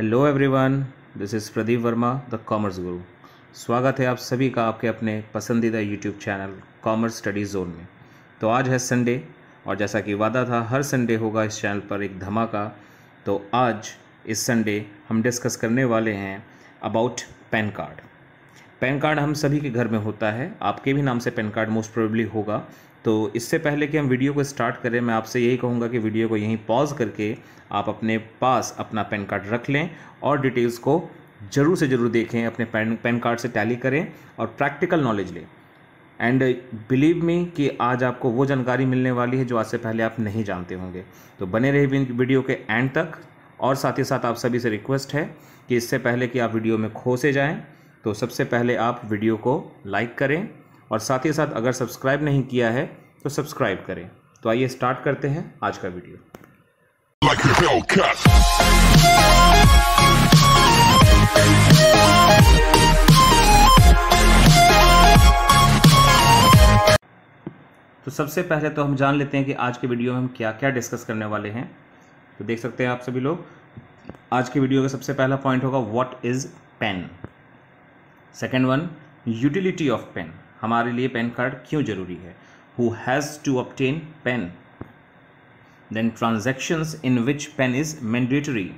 Hello everyone this is Pradeep Verma the commerce guru स्वागत है आप सभी का आपके अपने पसंदीदा YouTube channel commerce study zone में तो आज है संडे और जैसा कि वादा था हर संडे होगा इस चैनल पर एक धमाका तो आज इस संडे हम डिस्कस करने वाले हैं about PAN card PAN card हम सभी के घर में होता है आपके भी नाम से पैन कार्ड मोस्ट प्रोबेबली होगा तो इससे पहले कि हम वीडियो को स्टार्ट करें मैं आपसे यही कहूँगा कि वीडियो को यहीं पॉज करके आप अपने पास अपना पैन कार्ड रख लें और डिटेल्स को ज़रूर से ज़रूर देखें अपने पैन पैन कार्ड से टैली करें और प्रैक्टिकल नॉलेज लें एंड बिलीव मी कि आज आपको वो जानकारी मिलने वाली है जो आज से पहले आप नहीं जानते होंगे तो बने रहे वीडियो के एंड तक और साथ ही साथ आप सभी से रिक्वेस्ट है कि इससे पहले कि आप वीडियो में खोसे जाएँ तो सबसे पहले आप वीडियो को लाइक करें और साथ ही साथ अगर सब्सक्राइब नहीं किया है तो सब्सक्राइब करें तो आइए स्टार्ट करते हैं आज का वीडियो तो सबसे पहले तो हम जान लेते हैं कि आज के वीडियो में हम क्या क्या डिस्कस करने वाले हैं तो देख सकते हैं आप सभी लोग आज के वीडियो का सबसे पहला पॉइंट होगा what is PAN second one utility of PAN हमारे लिए पैन कार्ड क्यों ज़रूरी है who has to obtain PAN then transactions in which PAN is mandatory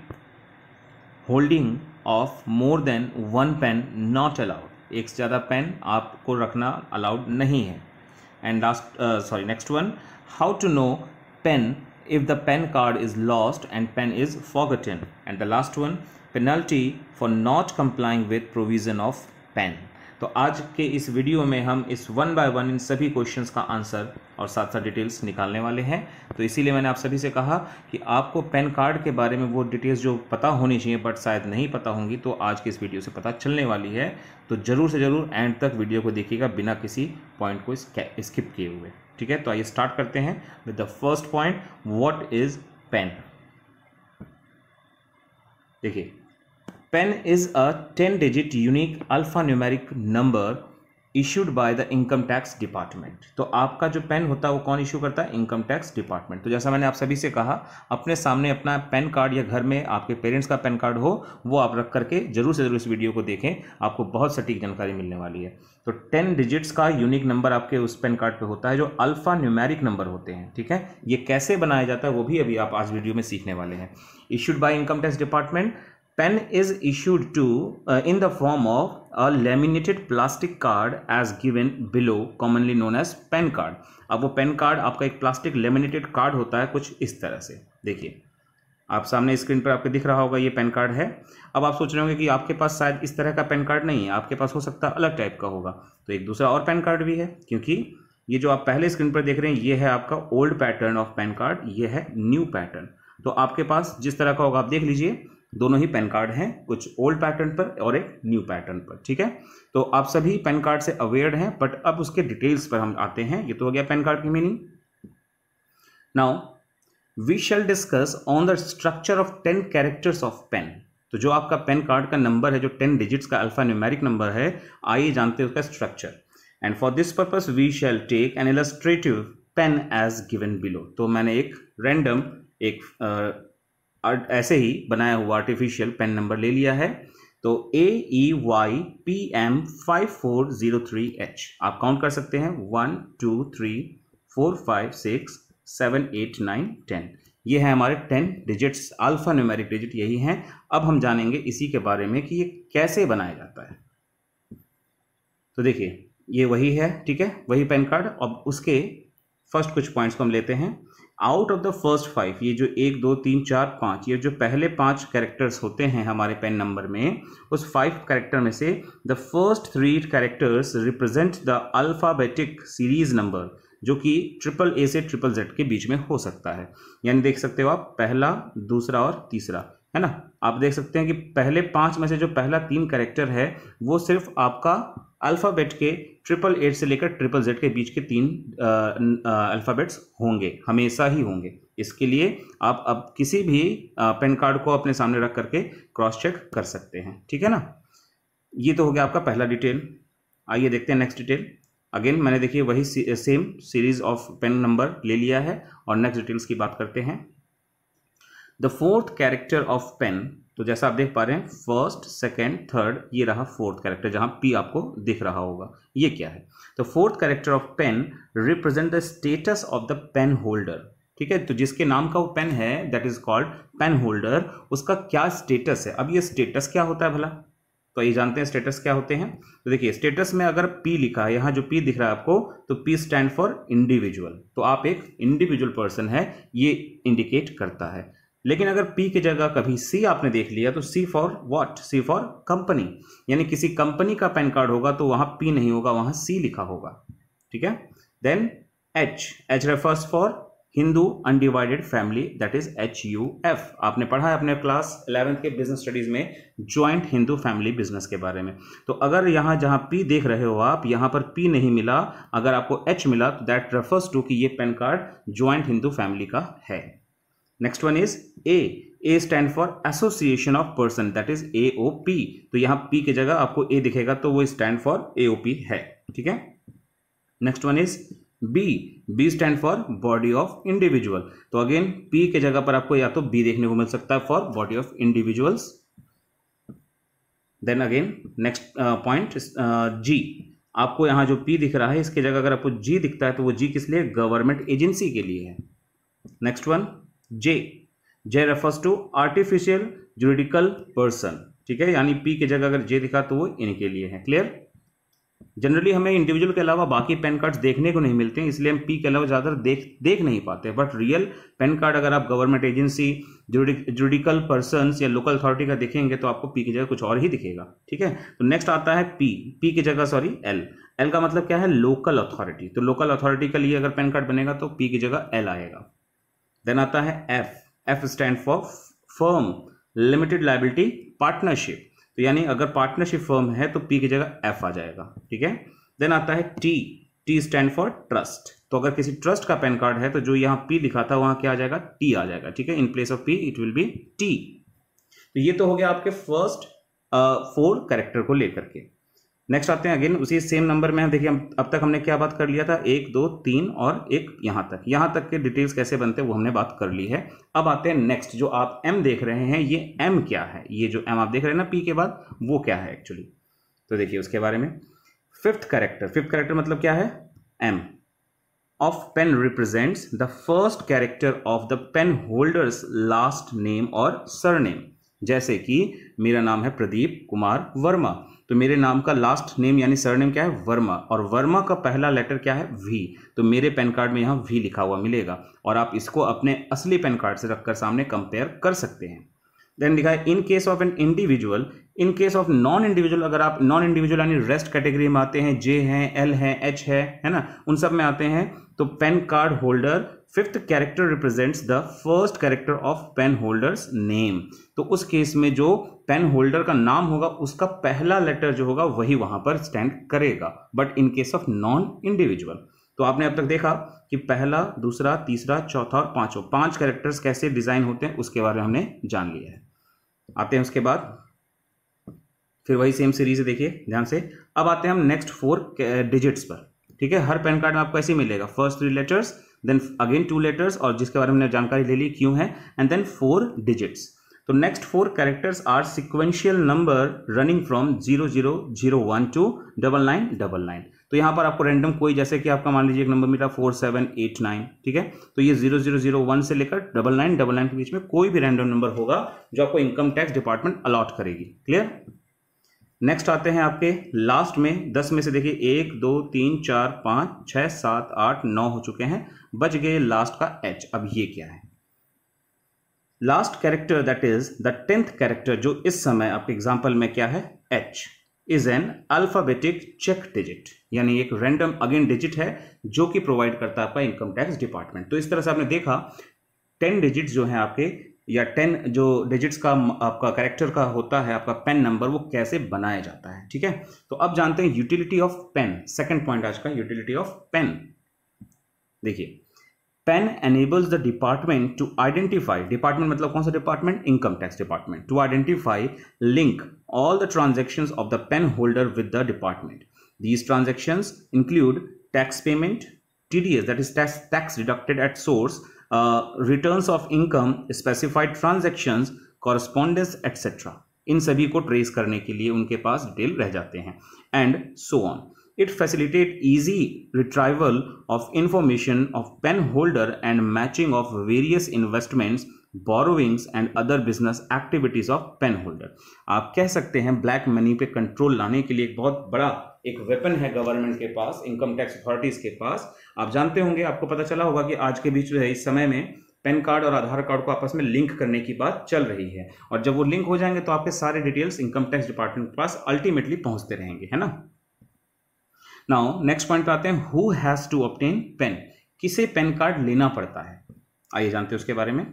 holding of more than one PAN not allowed एक से ज़्यादा PAN आपको रखना अलाउड नहीं है and last sorry next one how to know PAN if the PAN card is lost and PAN is forgotten and the last one penalty for not complying with provision of PAN तो आज के इस video में हम इस one by one in सभी questions का answer और साथ साथ डिटेल्स निकालने वाले हैं तो इसीलिए मैंने आप सभी से कहा कि आपको पैन कार्ड के बारे में वो डिटेल्स जो पता होनी चाहिए बट शायद नहीं पता होंगी तो आज के इस वीडियो से पता चलने वाली है तो ज़रूर से ज़रूर एंड तक वीडियो को देखिएगा बिना किसी पॉइंट को स्किप किए हुए ठीक है तो आइए स्टार्ट करते हैं with the first point what is PAN देखिए PAN is a ten digit unique alpha numeric number issued by the income tax department तो आपका जो पेन होता है वो कौन इशू करता है इनकम टैक्स डिपार्टमेंट तो जैसा मैंने आप सभी से कहा अपने सामने अपना पेन कार्ड या घर में आपके पेरेंट्स का पेन कार्ड हो वो आप रख करके जरूर से जरूर इस वीडियो को देखें आपको बहुत सटीक जानकारी मिलने वाली है तो टेन डिजिट्स का यूनिक नंबर आपके उस पेन कार्ड पर होता है जो अल्फ़ा न्यूमेरिक नंबर होते हैं ठीक है ये कैसे बनाया जाता है वो भी अभी आप आज वीडियो में सीखने वाले हैं issued by income tax department pen is issued to uh, in the form of a laminated plastic card as given below commonly known as pen card अब वो pen card आपका एक plastic laminated card होता है कुछ इस तरह से देखिए आप सामने स्क्रीन पर आपके दिख रहा होगा ये पेन कार्ड है अब आप सोच रहे होंगे कि आपके पास शायद इस तरह का पेन कार्ड नहीं है आपके पास हो सकता है अलग टाइप का होगा तो एक दूसरा और पेन कार्ड भी है क्योंकि ये जो आप पहले स्क्रीन पर देख रहे हैं ये है आपका old pattern of PAN card ये है न्यू पैटर्न तो आपके पास जिस तरह का होगा आप देख लीजिए दोनों ही पैन कार्ड हैं कुछ ओल्ड पैटर्न पर और एक न्यू पैटर्न पर ठीक है तो आप सभी पैन कार्ड से अवेयर हैं बट अब उसके डिटेल्स पर हम आते हैं ये तो हो गया पैन कार्ड की meaning now we shall discuss on the structure of ten characters of PAN तो जो आपका पेन कार्ड का नंबर है जो टेन डिजिट्स का अल्फा न्यूमेरिक नंबर है आइए जानते हैं उसका structure and for this purpose we shall take an illustrative PAN as given below तो मैंने एक रैंडम एक ऐसे ही बनाया हुआ आर्टिफिशियल पेन नंबर ले लिया है तो A E Y P M five four zero three H आप काउंट कर सकते हैं one two three four five six seven eight nine ten ये है हमारे ten digits alpha numeric digit यही हैं अब हम जानेंगे इसी के बारे में कि ये कैसे बनाया जाता है तो देखिए ये वही है ठीक है वही पैन कार्ड अब उसके फर्स्ट कुछ पॉइंट्स को हम लेते हैं out of the first five ये जो एक दो तीन चार पाँच ये जो पहले पाँच कैरेक्टर्स होते हैं हमारे पेन नंबर में उस फाइव कैरेक्टर में से the first three characters represent the alphabetic series number जो कि ट्रिपल ए से ट्रिपल जेड के बीच में हो सकता है यानी देख सकते हो आप पहला दूसरा और तीसरा है ना आप देख सकते हैं कि पहले पांच में से जो पहला तीन करेक्टर है वो सिर्फ आपका अल्फ़ाबेट के ट्रिपल एट से लेकर ट्रिपल जेड के बीच के तीन अल्फ़ाबेट्स होंगे हमेशा ही होंगे इसके लिए आप अब किसी भी पेन कार्ड को अपने सामने रख करके क्रॉस चेक कर सकते हैं ठीक है ना ये तो हो गया आपका पहला डिटेल आइए देखते हैं नेक्स्ट डिटेल अगेन मैंने देखिए वही same series of PAN number ले लिया है और नेक्स्ट डिटेल्स की बात करते हैं the fourth character of PAN तो जैसा आप देख पा रहे हैं फर्स्ट सेकेंड थर्ड ये रहा फोर्थ कैरेक्टर जहां पी आपको दिख रहा होगा ये क्या है तो fourth character of PAN represent the status of the PAN holder ठीक है तो जिसके नाम का वो पेन है that is called PAN holder उसका क्या स्टेटस है अब ये स्टेटस क्या होता है भला तो ये जानते हैं स्टेटस क्या होते हैं तो देखिए स्टेटस में अगर पी लिखा है यहां जो पी दिख रहा है आपको तो पी स्टैंड फॉर इंडिविजुअल तो आप एक इंडिविजुअल पर्सन है ये इंडिकेट करता है लेकिन अगर पी की जगह कभी सी आपने देख लिया तो C for what C for company यानी किसी कंपनी का पैन कार्ड होगा तो वहां पी नहीं होगा वहां सी लिखा होगा ठीक है then H H refers for Hindu undivided family that is H U F आपने पढ़ा है अपने क्लास इलेवेंथ के बिजनेस स्टडीज में ज्वाइंट हिंदू फैमिली बिजनेस के बारे में तो अगर यहाँ जहाँ पी देख रहे हो आप यहाँ पर पी नहीं मिला अगर आपको एच मिला तो दैट रेफर्स टू कि ये PAN card joint Hindu family का है next one is A A stand for association of person that is A O P तो यहां पी की जगह आपको ए दिखेगा तो वो stand for A O P है ठीक है next one is B B stand for body of individual तो अगेन पी के जगह पर आपको या तो बी देखने को मिल सकता है for body of individuals then again next point G आपको यहां जो पी दिख रहा है इसके जगह अगर आपको जी दिखता है तो वो जी किस लिए गवर्नमेंट एजेंसी के लिए है next one J J refers to artificial juridical person ठीक है यानी पी के जगह अगर जे दिखा तो वो इनके लिए है क्लियर जनरली हमें इंडिविजुअल के अलावा बाकी पैन कार्ड देखने को नहीं मिलते हैं इसलिए हम पी के अलावा ज़्यादातर देख देख नहीं पाते बट रियल पैन कार्ड अगर आप गवर्नमेंट एजेंसी जुडिकल पर्सन या लोकल अथॉरिटी का देखेंगे तो आपको पी की जगह कुछ और ही दिखेगा ठीक है तो नेक्स्ट आता है पी पी की जगह सॉरी एल एल का मतलब क्या है लोकल अथॉरिटी तो लोकल अथॉरिटी के लिए अगर पैन कार्ड बनेगा तो पी की जगह एल आएगा देन आता है F F stand for firm limited liability partnership तो यानी अगर पार्टनरशिप फर्म है तो पी की जगह एफ आ जाएगा ठीक है देन आता है T T stand for trust तो अगर किसी ट्रस्ट का पैन कार्ड है तो जो यहाँ पी लिखा था वहां क्या आ जाएगा टी आ जाएगा ठीक है in place of P it will be T तो ये तो हो गया आपके फर्स्ट फोर uh, कैरेक्टर को लेकर के नेक्स्ट आते हैं अगेन उसी सेम नंबर में देखिए अब तक हमने क्या बात कर लिया था एक दो तीन और एक यहाँ तक यहाँ तक के डिटेल्स कैसे बनते हैं वो हमने बात कर ली है अब आते हैं नेक्स्ट जो आप एम देख रहे हैं ये एम क्या है ये जो एम आप देख रहे हैं ना पी के बाद वो क्या है एक्चुअली तो देखिए उसके बारे में फिफ्थ कैरेक्टर फिफ्थ कैरेक्टर मतलब क्या है M PAN represents the first character of the PAN holder's last name or surname जैसे कि मेरा नाम है प्रदीप कुमार वर्मा तो मेरे नाम का लास्ट नेम यानी सरनेम क्या है वर्मा और वर्मा का पहला लेटर क्या है वी तो मेरे पैन कार्ड में यहाँ वी लिखा हुआ मिलेगा और आप इसको अपने असली पैन कार्ड से रखकर सामने कंपेयर कर सकते हैं देन लिखा है in case of an individual in case of non individual अगर आप नॉन इंडिविजुअल यानी रेस्ट कैटेगरी में आते हैं जे हैं एल हैं एच है है ना उन सब में आते हैं तो PAN card holder fifth character represents the first character of PAN holder's name तो उस केस में जो पेन होल्डर का नाम होगा उसका पहला लेटर जो होगा वही वहां पर स्टैंड करेगा but in case of non individual तो आपने अब तक देखा कि पहला दूसरा तीसरा चौथा और पांचों पांच कैरेक्टर्स कैसे डिजाइन होते हैं उसके बारे में हमने जान लिया है आते हैं उसके बाद फिर वही सेम सीरीज देखिए ध्यान से अब आते हैं हम नेक्स्ट फोर डिजिट्स पर ठीक है हर पैन कार्ड में आपको ऐसे मिलेगा first three letters then again two letters और जिसके बारे में जानकारी ले ली क्यों है एंड देन फोर डिजिट्स तो next four characters are sequential number running from zero zero zero one to double nine double nine तो यहाँ पर आपको रैंडम कोई जैसे कि आपका मान लीजिए एक नंबर मिला फोर सेवन एट नाइन ठीक है तो ये जीरो जीरो जीरो वन से लेकर डबल नाइन डबल नाइन के बीच में कोई भी रैंडम नंबर होगा जो आपको इनकम टैक्स डिपार्टमेंट अलॉट करेगी क्लियर नेक्स्ट आते हैं आपके लास्ट में दस में से देखिए एक दो तीन चार पाँच छः सात आठ नौ हो चुके हैं बच गए लास्ट का एच अब ये क्या है last character that is the tenth character जो इस समय आपके एग्जाम्पल में क्या है H is an alphabetic check digit यानी एक रैंडम अगेन डिजिट है जो कि प्रोवाइड करता है आपका इनकम टैक्स डिपार्टमेंट तो इस तरह से आपने देखा टेन डिजिट जो है आपके या टेन जो डिजिट्स का आपका करेक्टर का होता है आपका पेन नंबर वो कैसे बनाया जाता है ठीक है तो अब जानते हैं utility of PAN second point आज का यूटिलिटी ऑफ पेन देखिए PAN enables the department to identify department मतलब कौन सा department income tax department to identify link all the transaction of the PAN holder with the department these transaction include tax payment T D S that is tax tax deducted at source returns of income specified transactions correspondence etcetera इन सभी को trace करने के लिए उनके पास detail रह जाते हैं and so on it facilitate easy retrieval of information of PAN holder and matching of various investments borrowings and other business activities of PAN holder आप कह सकते हैं ब्लैक मनी पे कंट्रोल लाने के लिए एक बहुत बड़ा एक वेपन है गवर्नमेंट के पास इनकम टैक्स अथॉरिटीज़ के पास आप जानते होंगे आपको पता चला होगा कि आज के बीच जो है इस समय में पैन कार्ड और आधार कार्ड को आपस में लिंक करने की बात चल रही है और जब वो लिंक हो जाएंगे तो आपके सारे डिटेल्स इनकम टैक्स डिपार्टमेंट के पास अल्टीमेटली पहुंचते रहेंगे है ना नाउ नेक्स्ट पॉइंट पे आते हैं who has to obtain PAN किसे पैन कार्ड लेना पड़ता है आइए जानते हैं उसके बारे में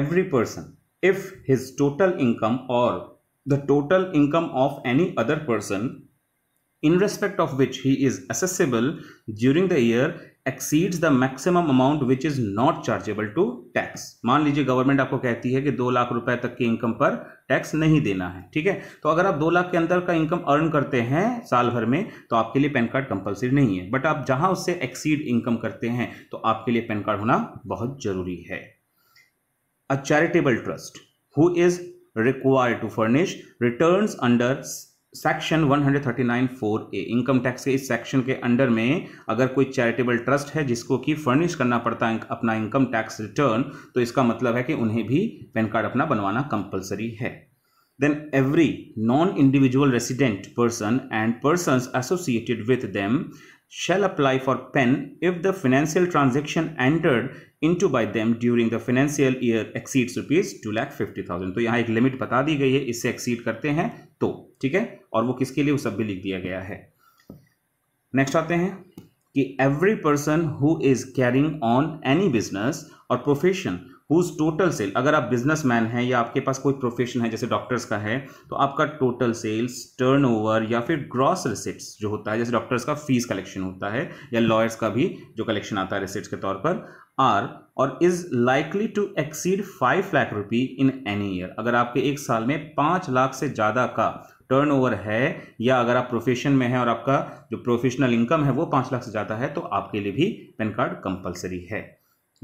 every person if his total income or the total income of any other person in respect of which he is assessable during the year exceeds the maximum amount which is not chargeable to tax मान लीजिए government आपको कहती है कि दो लाख रुपए तक की इनकम पर टैक्स नहीं देना है ठीक है तो अगर आप दो लाख के अंदर का इनकम अर्न करते हैं साल भर में तो आपके लिए पैन कार्ड कंपलसरी नहीं है बट आप जहां उससे एक्सीड इनकम करते हैं तो आपके लिए पैन कार्ड होना बहुत जरूरी है a charitable trust who is required to furnish return under section 139 A income tax के इस सेक्शन के अंडर में अगर कोई चैरिटेबल ट्रस्ट है जिसको कि फर्निश करना पड़ता है अपना इनकम टैक्स रिटर्न तो इसका मतलब है कि उन्हें भी पैन कार्ड अपना बनवाना कंपलसरी है then every non individual resident person and person associated with them shall apply for PAN if the financial transaction entered into by them during the financial year exceeds rupees two lakh fifty thousand तो यहाँ एक limit बता दी गई है इससे exceed करते हैं तो ठीक है और वो किसके लिए वो सब भी लिख दिया गया है नेक्स्ट आते हैं कि every person who is carrying on any business or profession whose total sale अगर आप बिजनेसमैन हैं या आपके पास कोई प्रोफेशन है जैसे डॉक्टर्स का है तो आपका टोटल सेल्स टर्नओवर या फिर ग्रॉस रिसिप्ट्स जो होता है जैसे डॉक्टर्स का फीस कलेक्शन होता है या लॉयर्स का भी जो कलेक्शन आता है रिसिप्ट्स के तौर पर are or is likely to exceed five lakh rupee in any year अगर आपके एक साल में पांच लाख से ज़्यादा का टर्नओवर है या अगर आप प्रोफेशन में हैं और आपका जो प्रोफेशनल इनकम है वो पांच लाख से ज़्यादा है तो आपके लिए भी पैन कार्ड कंपलसरी है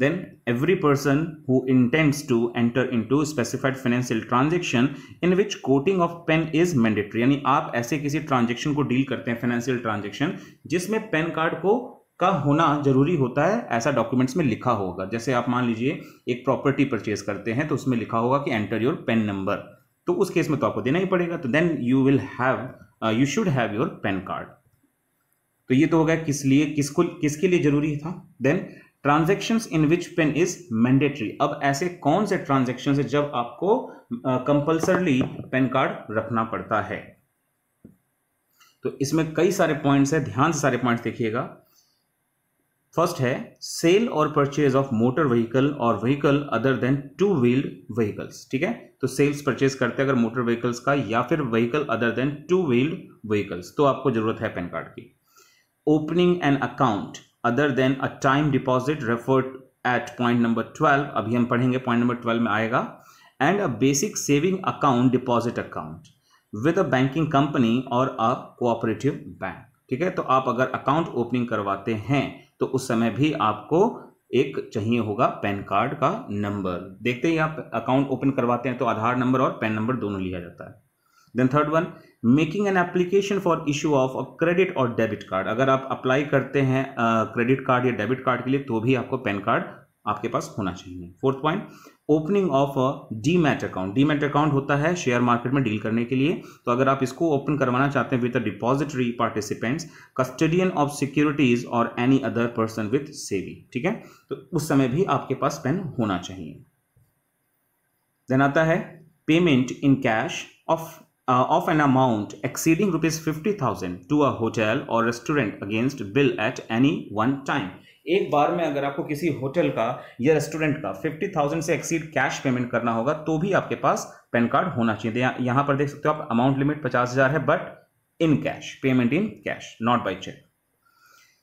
then every person who intends to enter into specified financial transaction in which quoting of PAN is mandatory यानी आप ऐसे किसी ट्रांजेक्शन को डील करते हैं फाइनेंशियल ट्रांजेक्शन जिसमें पैन कार्ड को का होना जरूरी होता है ऐसा डॉक्यूमेंट्स में लिखा होगा जैसे आप मान लीजिए एक प्रॉपर्टी परचेज करते हैं तो उसमें लिखा होगा कि एंटर योर पेन नंबर तो उस केस में तो आपको देना ही पड़ेगा तो then you will have you should have your PAN card तो ये तो हो गया किस लिए किसको किसके लिए जरूरी था then transactions in which PAN is mandatory अब ऐसे कौन से ट्रांजेक्शन है जब आपको कंपल्सरली पेन कार्ड रखना पड़ता है तो इसमें कई सारे पॉइंट्स हैं ध्यान से सारे पॉइंट्स देखिएगा फर्स्ट है सेल और purchase of motor vehicle or vehicle other than two wheeled vehicles ठीक है तो सेल्स परचेज करते हैं अगर मोटर व्हीकल्स का या फिर vehicle other than two wheeled vehicles तो आपको जरूरत है पैन कार्ड की opening an account other than a time deposit referred at point number twelve अभी हम पढ़ेंगे पॉइंट नंबर ट्वेल्व में आएगा and a basic saving account deposit account with a banking company or a cooperative bank ठीक है तो आप अगर अकाउंट ओपनिंग करवाते हैं तो उस समय भी आपको एक चाहिए होगा पैन कार्ड का नंबर देखते ही आप अकाउंट ओपन करवाते हैं तो आधार नंबर और पैन नंबर दोनों लिया जाता है then third one making an application for issue of a credit or debit card अगर आप अप्लाई करते हैं क्रेडिट कार्ड या डेबिट कार्ड के लिए तो भी आपको पैन कार्ड आपके पास होना चाहिए fourth point opening of demat account demat account होता है शेयर मार्केट में डील करने के लिए तो अगर आप इसको ओपन करवाना चाहते हैं with depository participants custodian of securities or any other person with SEBI ठीक है तो उस समय भी आपके पास पेन होना चाहिए देन आता है payment in cash of of an amount exceeding rupees fifty thousand to a hotel or restaurant against bill at any one time एक बार में अगर आपको किसी होटल का या रेस्टोरेंट का फिफ्टी थाउजेंड से एक्सीड कैश पेमेंट करना होगा तो भी आपके पास पैन कार्ड होना चाहिए यह, पर देख सकते हो आप अमाउंट लिमिट पचास हज़ार है but in cash payment in cash not by cheque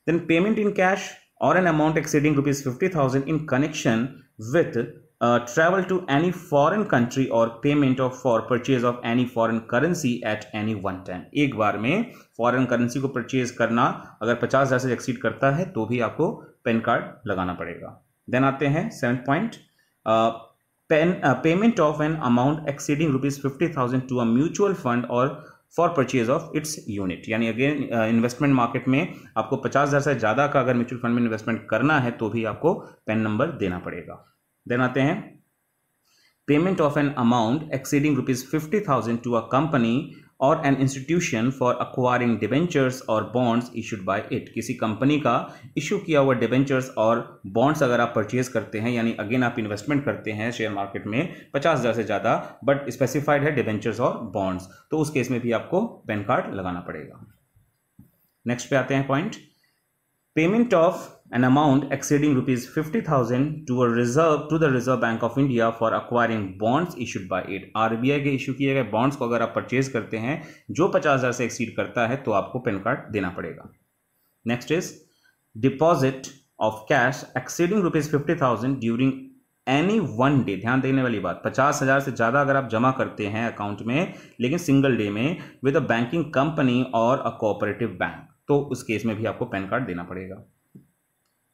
then payment in cash or an amount exceeding rupees fifty thousand in connection with travel to any foreign country or payment of for purchase of any foreign currency at any one time एक बार में foreign currency को purchase करना अगर पचास हज़ार से exceed करता है तो भी आपको पैन कार्ड लगाना पड़ेगा देन आते हैं seven point PAN payment of an amount exceeding rupees fifty thousand to a mutual fund or for purchase of its unit यानी अगेन इन्वेस्टमेंट मार्केट में आपको पचास हज़ार से ज़्यादा का अगर म्यूचुअल फंड में इन्वेस्टमेंट करना है तो भी आपको पेन नंबर देना पड़ेगा देन आते हैं payment of an amount exceeding rupees fifty thousand to a company or an institution for acquiring debentures और बॉन्ड्स इशूड बाय इट किसी कंपनी का इशू किया हुआ डिवेंचर्स और बॉन्ड्स अगर आप परचेज करते हैं यानी अगेन आप इन्वेस्टमेंट करते हैं शेयर मार्केट में पचास हज़ार से ज़्यादा बट स्पेसिफाइड है डिवेंचर्स और बॉन्ड्स तो उस केस में भी आपको पैन कार्ड लगाना पड़ेगा नेक्स्ट पे आते हैं point payment of an amount exceeding rupees 50000 to a reserve to the Reserve Bank of India for acquiring bonds issued by it rbi के इशू किए गए बॉन्ड्स को अगर आप परचेज करते हैं जो 50000 से एक्सीड करता है तो आपको पेन कार्ड देना पड़ेगा next is deposit of cash exceeding rupees fifty thousand during any one day ध्यान देने वाली बात पचास हज़ार से ज़्यादा अगर आप जमा करते हैं अकाउंट में लेकिन सिंगल डे में with a banking company or a cooperative bank तो उस केस में भी आपको पैन कार्ड देना पड़ेगा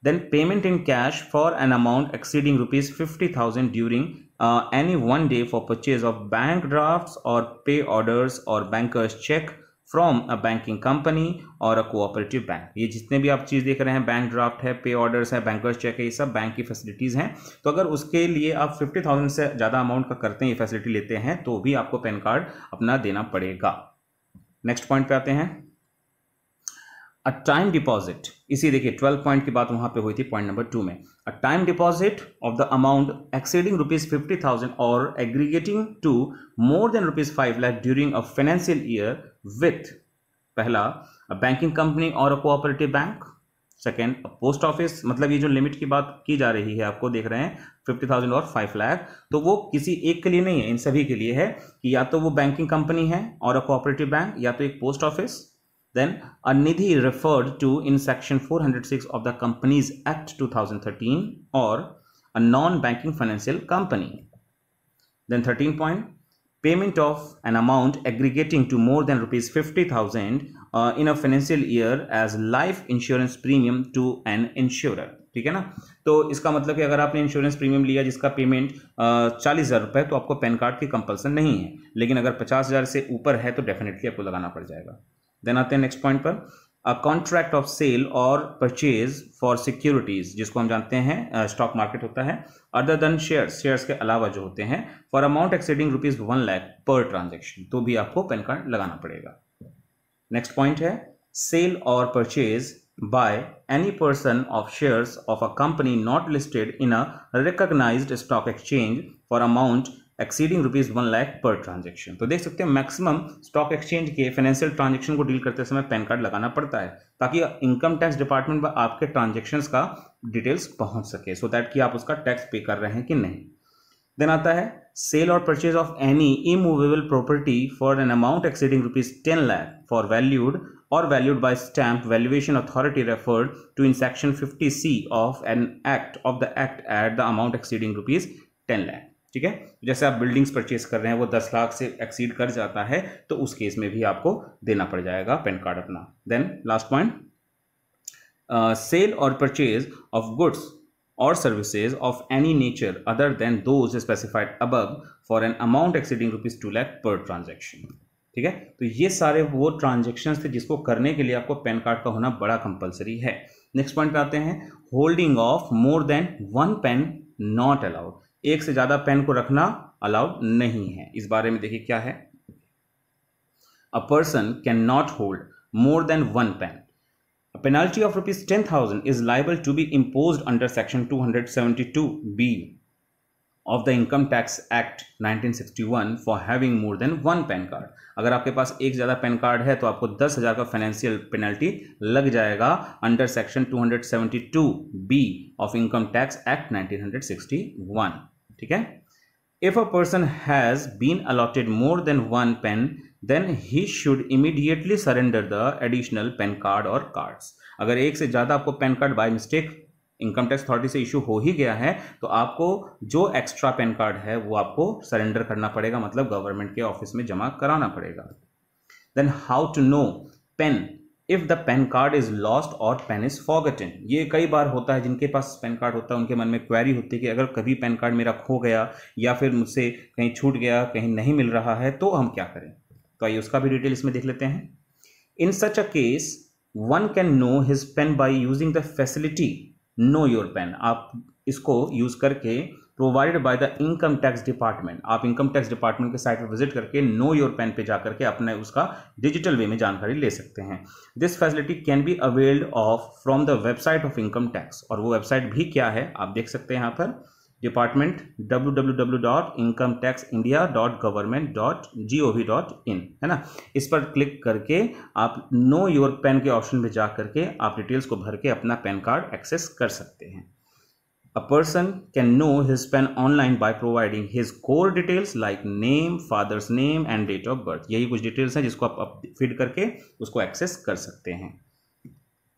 then payment in cash for an amount exceeding rupees 50000 during uh, any one day for purchase of bank drafts or pay orders or bankers check from a banking company or a cooperative bank ये जितने भी आप चीज़ देख रहे हैं bank draft है पे orders है बैंकर्स चेक है ये सब बैंक की फैसिलिटीज़ हैं तो अगर उसके लिए आप फिफ्टी थाउजेंड से ज़्यादा अमाउंट का करते हैं ये फैसिलिटी लेते हैं तो भी आपको पैन कार्ड अपना देना पड़ेगा नेक्स्ट पॉइंट पे आते हैं अ टाइम डिपॉजिट इसी देखिए ट्वेल्व पॉइंट की बात वहां पे हुई थी पॉइंट नंबर टू में a time deposit of the amount exceeding rupees fifty thousand or aggregating to more than rupees five lakh during a financial year with पहला a banking company or a cooperative bank second post office मतलब ये जो limit की बात की जा रही है आपको देख रहे हैं फिफ्टी थाउजेंड और फाइव लाख तो वो किसी एक के लिए नहीं है इन सभी के लिए है कि या तो वो बैंकिंग कंपनी है और अ कोऑपरेटिव बैंक या तो एक post office Then a nidhi referred to in section 406 of the Companies Act 2013 or a non-banking financial company. Then 13 point payment of an amount aggregating to more than rupees 50000 uh, in a financial year as life insurance premium to an insurer ठीक है ना तो इसका मतलब कि अगर आपने insurance premium लिया जिसका पेमेंट चालीस हज़ार रुपये तो आपको पैन कार्ड की कंपलसन नहीं है लेकिन अगर पचास हज़ार से ऊपर है तो डेफिनेटली आपको लगाना पड़ जाएगा देन आते हैं नेक्स्ट पॉइंट पर अ कॉन्ट्रैक्ट ऑफ सेल और परचेज फॉर सिक्योरिटीज जिसको हम जानते हैं स्टॉक uh, मार्केट होता है अदर देन शेयर शेयर्स के अलावा जो होते हैं for amount exceeding rupees one lakh per transaction तो भी आपको पैन कार्ड लगाना पड़ेगा नेक्स्ट पॉइंट है सेल और purchase by any person of shares of a company not listed in a recognise stock exchange for amount exceeding rupees one lakh per transaction तो देख सकते हैं मैक्सिमम स्टॉक एक्सचेंज के financial transaction को deal करते समय पैन कार्ड लगाना पड़ता है ताकि इनकम टैक्स डिपार्टमेंट पर आपके ट्रांजेक्शन का डिटेल्स पहुंच सके सो so दैट कि आप उसका टैक्स पे कर रहे हैं कि नहीं देन आता है सेल और purchase of any immovable property for an amount exceeding rupees ten lakh for valued or valued by stamp valuation authority referred to in section fifty C of an act of the act at the amount exceeding rupees ten lakh ठीक है जैसे आप buildings purchase कर रहे हैं वो दस लाख से एक्सीड कर जाता है तो उस केस में भी आपको देना पड़ जाएगा पैन कार्ड अपना देन लास्ट पॉइंट सेल और परचेज ऑफ गुड्स और services of any nature other than those specified above for an amount exceeding rupees two lakh per transaction ठीक है तो ये सारे वो ट्रांजेक्शन थे जिसको करने के लिए आपको पैन कार्ड का होना बड़ा कंपलसरी है नेक्स्ट पॉइंट पे आते हैं holding of more than one PAN not allowed एक से ज़्यादा पेन को रखना अलाउड नहीं है इस बारे में देखिए क्या है a person can not hold more than one PAN A penalty of rupees 10,000 is liable to be imposed under section 272B of the Income Tax Act 1961 for having more than one PAN card अगर आपके पास एक ज़्यादा pan card है तो आपको दस हज़ार का फाइनेंशियल पेनल्टी लग जाएगा under section B of income tax act one ठीक है if a person has been allotted more than one PAN then he should immediately surrender the additional PAN card और कार्ड्स अगर एक से ज़्यादा आपको PAN card by mistake income tax authority से issue हो ही गया है तो आपको जो एक्स्ट्रा पेन कार्ड है वो आपको सरेंडर करना पड़ेगा मतलब गवर्नमेंट के ऑफिस में जमा कराना पड़ेगा then how to know PAN if the PAN card is lost और पैन इज़ फॉगटन ये कई बार होता है जिनके पास पैन कार्ड होता है उनके मन में क्वेरी होती है कि अगर कभी पैन कार्ड मेरा खो गया या फिर मुझसे कहीं छूट गया कहीं नहीं मिल रहा है तो हम क्या करें तो आइए उसका भी डिटेल इसमें देख लेते हैं in such a case one can know his PAN by using the facility know your PAN आप इसको यूज़ करके provided by the income tax department आप इनकम टैक्स डिपार्टमेंट के साइट पर विजिट करके नो योर पेन पे जाकर के अपने उसका डिजिटल वे में जानकारी ले सकते हैं this facility can be availed of from the website of income tax और वो वेबसाइट भी क्या है आप देख सकते हैं यहाँ पर department W W dot income tax India dot government dot G O V dot in है ना इस पर क्लिक करके आप नो योर पैन के ऑप्शन में जा करके आप डिटेल्स को भर के अपना पैन कार्ड एक्सेस कर सकते हैं A person can know his pen online by providing his core details like name, father's name and date of birth. यही कुछ details हैं जिसको आप feed करके उसको access कर सकते हैं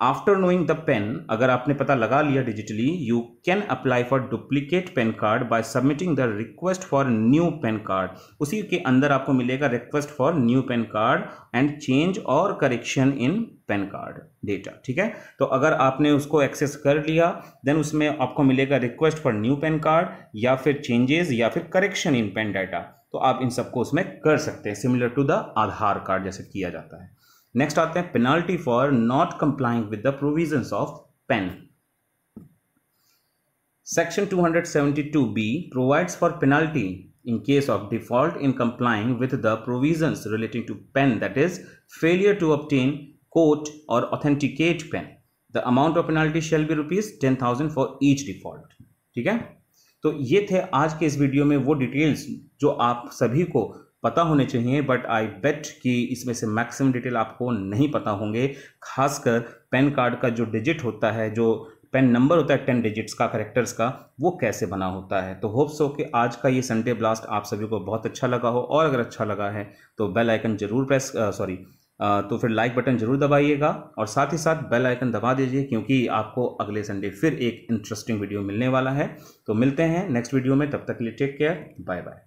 आफ्टर नोइंग द पेन अगर आपने पता लगा लिया digitally you can apply for duplicate PAN card by submitting the request for new PAN card उसी के अंदर आपको मिलेगा request for new PAN card and change और correction in PAN card data ठीक है तो अगर आपने उसको एक्सेस कर लिया देन उसमें आपको मिलेगा request for new PAN card या फिर चेंजेस या फिर करेक्शन इन पेन डाटा तो आप इन सबको उसमें कर सकते हैं similar to the Aadhaar card जैसे किया जाता है नेक्स्ट आते हैं penalty for not complying with the provisions of PAN section 272 hundred seventy two B provides for penalty in case of default in complying with the provisions relating to PAN that is failure to obtain quote और authenticate PAN the amount of penalty shall be rupees ten thousand for each default ठीक है तो ये थे आज के इस video में वो डिटेल्स जो आप सभी को पता होने चाहिए बट आई बेट कि इसमें से मैक्सिमम डिटेल आपको नहीं पता होंगे खासकर पैन कार्ड का जो डिजिट होता है जो पेन नंबर होता है टेन डिजिट्स का करेक्टर्स का वो कैसे बना होता है तो होप्स हो कि आज का ये संडे ब्लास्ट आप सभी को बहुत अच्छा लगा हो और अगर अच्छा लगा है तो बेल आइकन जरूर प्रेस सॉरी तो फिर लाइक बटन जरूर दबाइएगा और साथ ही साथ बेल आइकन दबा दीजिए क्योंकि आपको अगले संडे फिर एक इंटरेस्टिंग वीडियो मिलने वाला है तो मिलते हैं नेक्स्ट वीडियो में तब तक के लिए टेक केयर बाय बाय